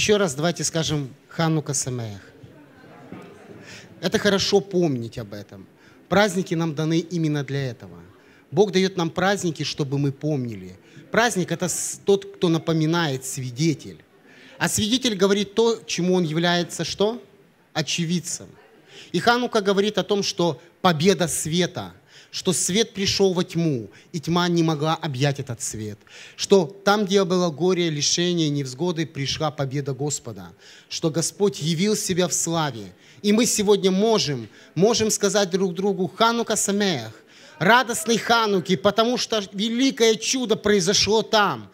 Еще раз давайте скажем Ханука Самеях. Это хорошо помнить об этом. Праздники нам даны именно для этого. Бог дает нам праздники, чтобы мы помнили. Праздник – это тот, кто напоминает, свидетель. А свидетель говорит то, чему он является что? Очевидцем. И Ханука говорит о том, что победа света – что свет пришел во тьму, и тьма не могла объять этот свет, что там, где было горе, лишение, невзгоды, пришла победа Господа, что Господь явил себя в славе. И мы сегодня можем, можем сказать друг другу «Ханука Самеях», радостной Хануки, потому что великое чудо произошло там,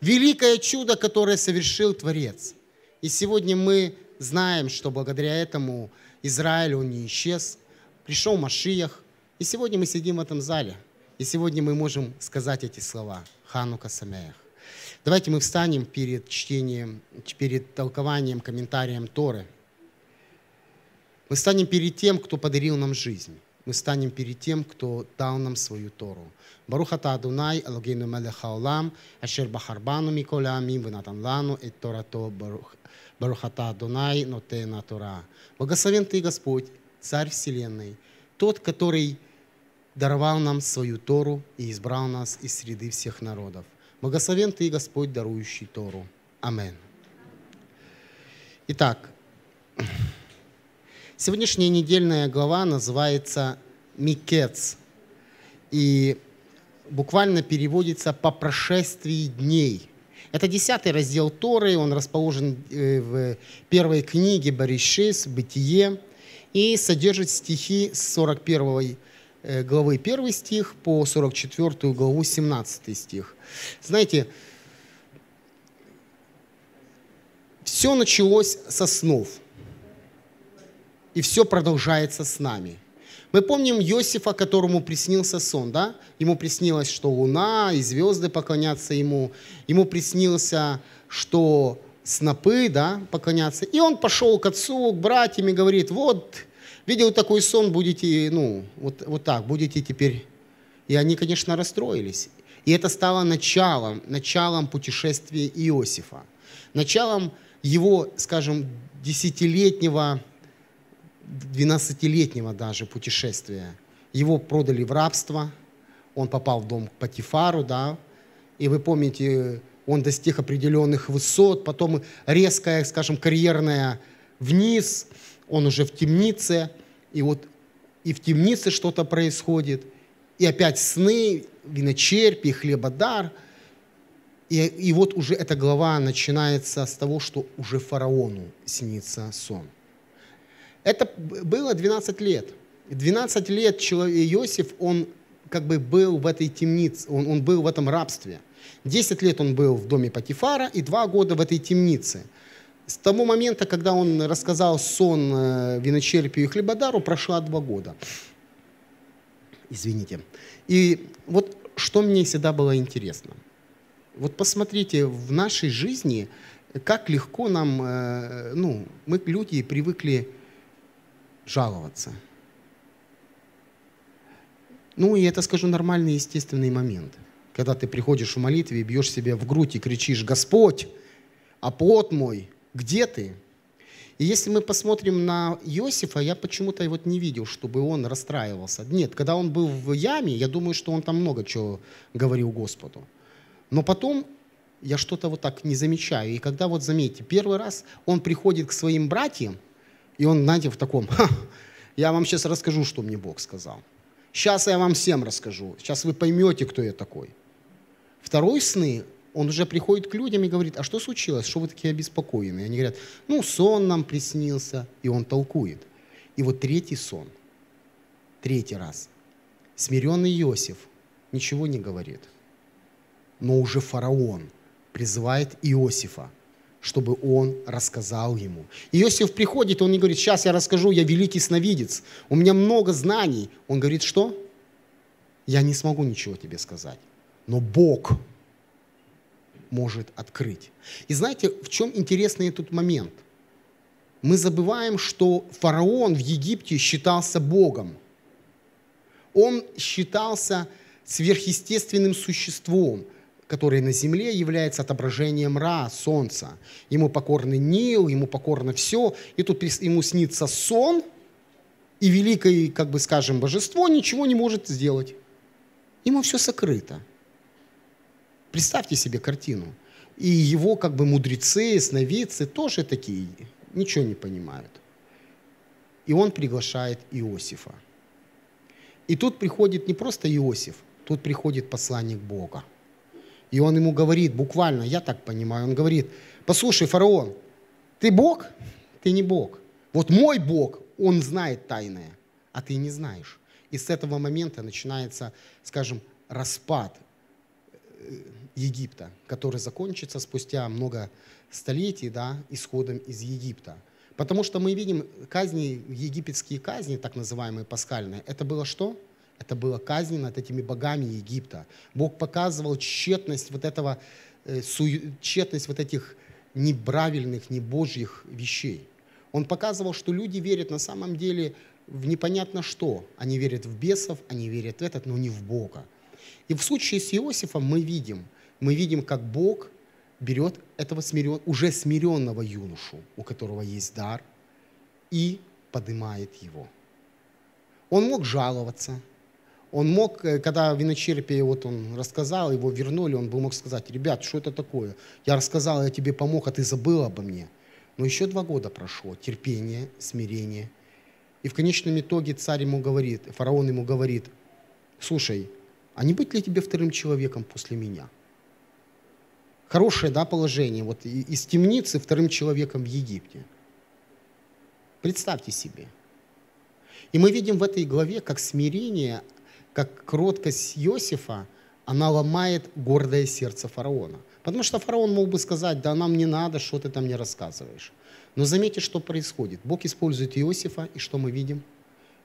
великое чудо, которое совершил Творец. И сегодня мы знаем, что благодаря этому Израиль, он не исчез. Пришел Машиях, и сегодня мы сидим в этом зале, и сегодня мы можем сказать эти слова «Ханука Самеях». Давайте мы встанем перед чтением, перед толкованием, комментарием Торы. Мы встанем перед тем, кто подарил нам жизнь. Мы встанем перед тем, кто дал нам свою Тору. Барухата Адунай, Алогену Мелехаулам, Ашер Бахарбану Миколямим, Венатан Лану, Эт Торато Барухата Адунай, Нотена Тора. Благословен Ты, Господь, Царь Вселенной, Тот, который даровал нам свою Тору и избрал нас из среды всех народов. Благословен Ты, Господь, дарующий Тору. Амен. Итак, сегодняшняя недельная глава называется «Микец» и буквально переводится «по прошествии дней». Это десятый раздел Торы, он расположен э, в первой книге Баришис, «Бытие», и содержит стихи с 41 Э, главы 1 стих по 44 главу 17 стих. Знаете, все началось со снов, и все продолжается с нами. Мы помним Иосифа, которому приснился сон, да? Ему приснилось, что луна и звезды поклонятся ему. Ему приснился, что снопы, да, поклонятся. И он пошел к отцу, к братьям и говорит, вот, Видел такой сон, будете, ну, вот, вот так, будете теперь... И они, конечно, расстроились. И это стало началом, началом путешествия Иосифа. Началом его, скажем, десятилетнего, двенадцатилетнего даже путешествия. Его продали в рабство, он попал в дом к Патифару, да, и вы помните, он достиг определенных высот, потом резкая, скажем, карьерная вниз – он уже в темнице, и вот и в темнице что-то происходит, и опять сны, виночерпи, хлебодар. И, и вот уже эта глава начинается с того, что уже фараону снится сон. Это было 12 лет. 12 лет человек, Иосиф, он как бы был в этой темнице, он, он был в этом рабстве. 10 лет он был в доме Патифара и 2 года в этой темнице – с того момента, когда он рассказал сон э, виночерпию и хлебодару, прошло два года. Извините. И вот что мне всегда было интересно. Вот посмотрите, в нашей жизни э, как легко нам, э, ну, мы люди привыкли жаловаться. Ну, и это, скажу, нормальный естественный момент. Когда ты приходишь в молитве бьешь себе в грудь и кричишь «Господь, оплот мой, где ты? И если мы посмотрим на Иосифа, я почему-то вот не видел, чтобы он расстраивался. Нет, когда он был в яме, я думаю, что он там много чего говорил Господу. Но потом я что-то вот так не замечаю. И когда вот, заметьте, первый раз он приходит к своим братьям, и он, знаете, в таком, я вам сейчас расскажу, что мне Бог сказал. Сейчас я вам всем расскажу. Сейчас вы поймете, кто я такой. Второй сны, он уже приходит к людям и говорит, а что случилось, что вы такие обеспокоенные? они говорят, ну, сон нам приснился, и он толкует. И вот третий сон, третий раз. Смиренный Иосиф ничего не говорит, но уже фараон призывает Иосифа, чтобы он рассказал ему. Иосиф приходит, он не говорит, сейчас я расскажу, я великий сновидец, у меня много знаний. Он говорит, что? Я не смогу ничего тебе сказать. Но Бог может открыть. И знаете, в чем интересный этот момент? Мы забываем, что фараон в Египте считался Богом. Он считался сверхъестественным существом, которое на земле является отображением Ра, солнца. Ему покорны Нил, ему покорно все. И тут ему снится сон, и великое, как бы скажем, божество ничего не может сделать. Ему все сокрыто – Представьте себе картину. И его как бы мудрецы, сновидцы тоже такие, ничего не понимают. И он приглашает Иосифа. И тут приходит не просто Иосиф, тут приходит посланник Бога. И он ему говорит, буквально, я так понимаю, он говорит, послушай, фараон, ты Бог? Ты не Бог. Вот мой Бог, он знает тайное, а ты не знаешь. И с этого момента начинается, скажем, распад Э, Египта, который закончится спустя много столетий да, исходом из Египта. Потому что мы видим казни, египетские казни, так называемые пасхальные, это было что? Это было казни над этими богами Египта. Бог показывал тщетность вот этого, э, тщетность вот этих неправильных, небожьих вещей. Он показывал, что люди верят на самом деле в непонятно что. Они верят в бесов, они верят в этот, но не в Бога. И в случае с Иосифом мы видим, мы видим, как Бог берет этого смирен, уже смиренного юношу, у которого есть дар, и поднимает его. Он мог жаловаться, он мог, э, когда в виночерпе, вот он рассказал, его вернули, он бы мог сказать, ребят, что это такое? Я рассказал, я тебе помог, а ты забыл обо мне. Но еще два года прошло, терпение, смирение. И в конечном итоге царь ему говорит, фараон ему говорит, слушай, а не быть ли тебе вторым человеком после меня? Хорошее да, положение, вот из темницы вторым человеком в Египте. Представьте себе. И мы видим в этой главе, как смирение, как кроткость Иосифа, она ломает гордое сердце фараона. Потому что фараон мог бы сказать, да нам не надо, что ты там не рассказываешь. Но заметьте, что происходит. Бог использует Иосифа, и что мы видим?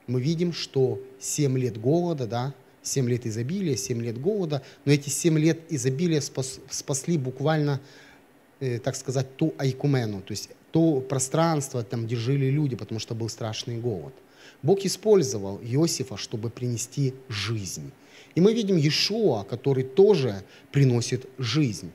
Мы видим, что семь лет голода, да, 7 лет изобилия, 7 лет голода, но эти 7 лет изобилия спас, спасли буквально, э, так сказать, ту айкумену, то есть то пространство, там, где жили люди, потому что был страшный голод. Бог использовал Иосифа, чтобы принести жизнь. И мы видим Иешуа, который тоже приносит жизнь.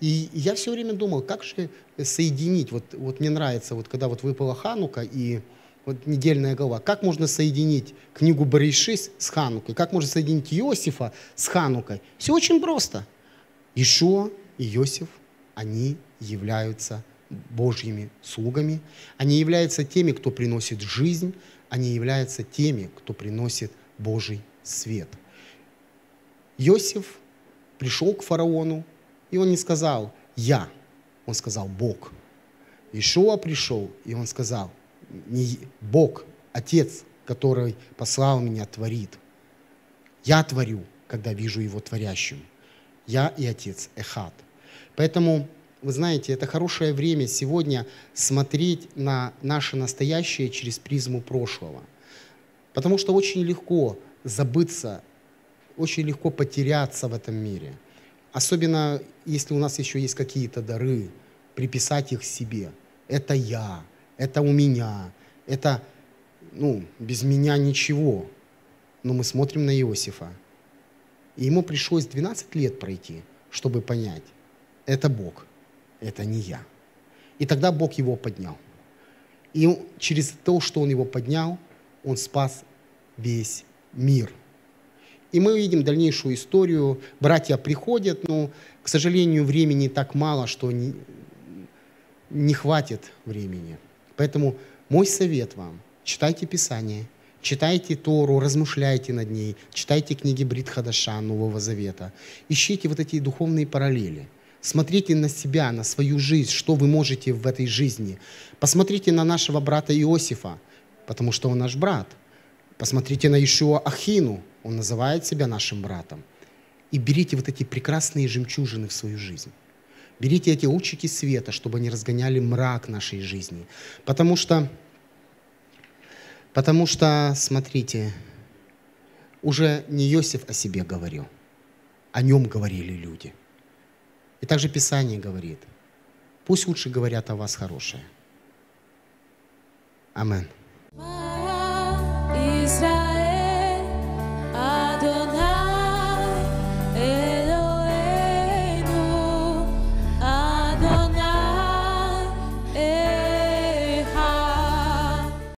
И я все время думал, как же соединить, вот, вот мне нравится, вот когда вот выпала Ханука, и вот недельная глава, как можно соединить книгу Баришис с Ханукой, как можно соединить Иосифа с Ханукой. Все очень просто. Ишуа и Иосиф, они являются Божьими слугами, они являются теми, кто приносит жизнь, они являются теми, кто приносит Божий свет. Иосиф пришел к фараону, и он не сказал «я», он сказал «Бог». Ишуа пришел, и он сказал – не Бог, Отец, который послал меня, творит. Я творю, когда вижу Его творящим. Я и Отец Эхат. Поэтому, вы знаете, это хорошее время сегодня смотреть на наше настоящее через призму прошлого. Потому что очень легко забыться, очень легко потеряться в этом мире. Особенно, если у нас еще есть какие-то дары, приписать их себе. Это я, это у меня, это, ну, без меня ничего. Но мы смотрим на Иосифа. И ему пришлось 12 лет пройти, чтобы понять, это Бог, это не я. И тогда Бог его поднял. И через то, что он его поднял, он спас весь мир. И мы видим дальнейшую историю. Братья приходят, но, к сожалению, времени так мало, что не, не хватит времени. Поэтому мой совет вам – читайте Писание, читайте Тору, размышляйте над ней, читайте книги Брит Нового Завета, ищите вот эти духовные параллели – Смотрите на себя, на свою жизнь, что вы можете в этой жизни. Посмотрите на нашего брата Иосифа, потому что он наш брат. Посмотрите на Ишуа Ахину, он называет себя нашим братом. И берите вот эти прекрасные жемчужины в свою жизнь. Берите эти лучики света, чтобы они разгоняли мрак нашей жизни. Потому что, потому что, смотрите, уже не Иосиф о себе говорил, о нем говорили люди. И также Писание говорит, пусть лучше говорят о вас хорошее. Аминь.